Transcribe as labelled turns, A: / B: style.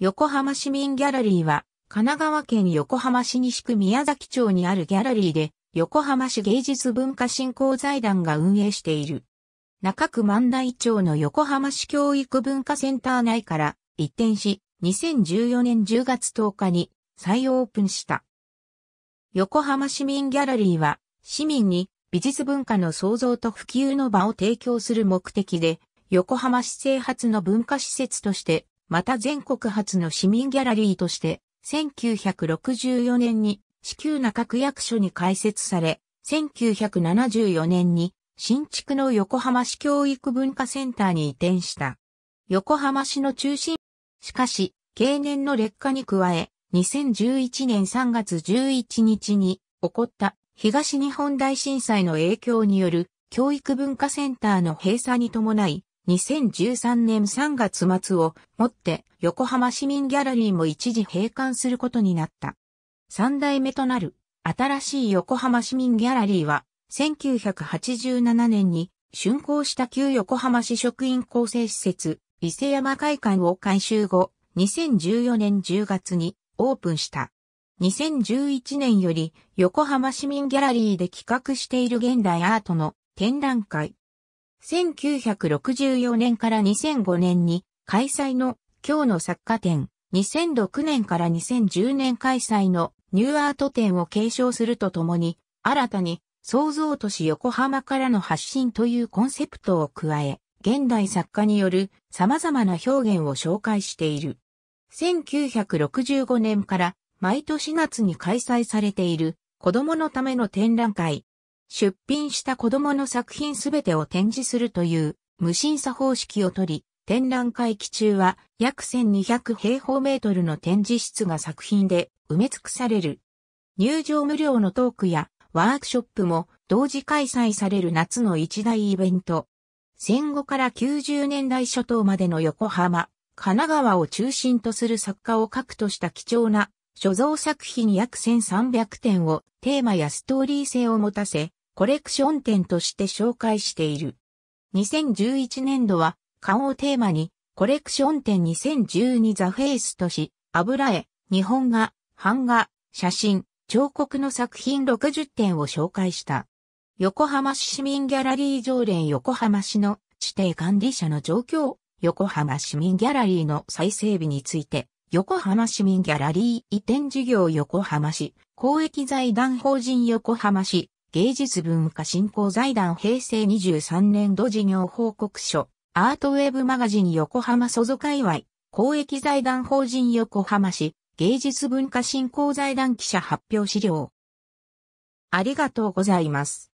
A: 横浜市民ギャラリーは、神奈川県横浜市西区宮崎町にあるギャラリーで、横浜市芸術文化振興財団が運営している。中区万代町の横浜市教育文化センター内から一転し、2014年10月10日に再オープンした。横浜市民ギャラリーは、市民に美術文化の創造と普及の場を提供する目的で、横浜市政発の文化施設としてまた全国初の市民ギャラリーとして、1964年に市急中区役所に開設され、1974年に新築の横浜市教育文化センターに移転した。横浜市の中心。しかし、経年の劣化に加え、2011年3月11日に起こった東日本大震災の影響による教育文化センターの閉鎖に伴い、2013年3月末をもって横浜市民ギャラリーも一時閉館することになった。三代目となる新しい横浜市民ギャラリーは1987年に竣工した旧横浜市職員構成施設伊勢山会館を改修後2014年10月にオープンした。2011年より横浜市民ギャラリーで企画している現代アートの展覧会、1964年から2005年に開催の今日の作家展、2006年から2010年開催のニューアート展を継承するとともに、新たに創造都市横浜からの発信というコンセプトを加え、現代作家による様々な表現を紹介している。1965年から毎年夏に開催されている子供のための展覧会、出品した子供の作品すべてを展示するという無審査方式をとり、展覧会期中は約1200平方メートルの展示室が作品で埋め尽くされる。入場無料のトークやワークショップも同時開催される夏の一大イベント。戦後から90年代初頭までの横浜、神奈川を中心とする作家を核とした貴重な所蔵作品約1300点をテーマやストーリー性を持たせ、コレクション展として紹介している。2011年度は、顔をテーマに、コレクション展2012ザフェイスとし、油絵、日本画、版画、写真、彫刻の作品60点を紹介した。横浜市市民ギャラリー常連横浜市の指定管理者の状況、横浜市民ギャラリーの再整備について、横浜市民ギャラリー移転事業横浜市、公益財団法人横浜市、芸術文化振興財団平成23年度事業報告書、アートウェブマガジン横浜祖ぞ界隈、公益財団法人横浜市、芸術文化振興財団記者発表資料。ありがとうございます。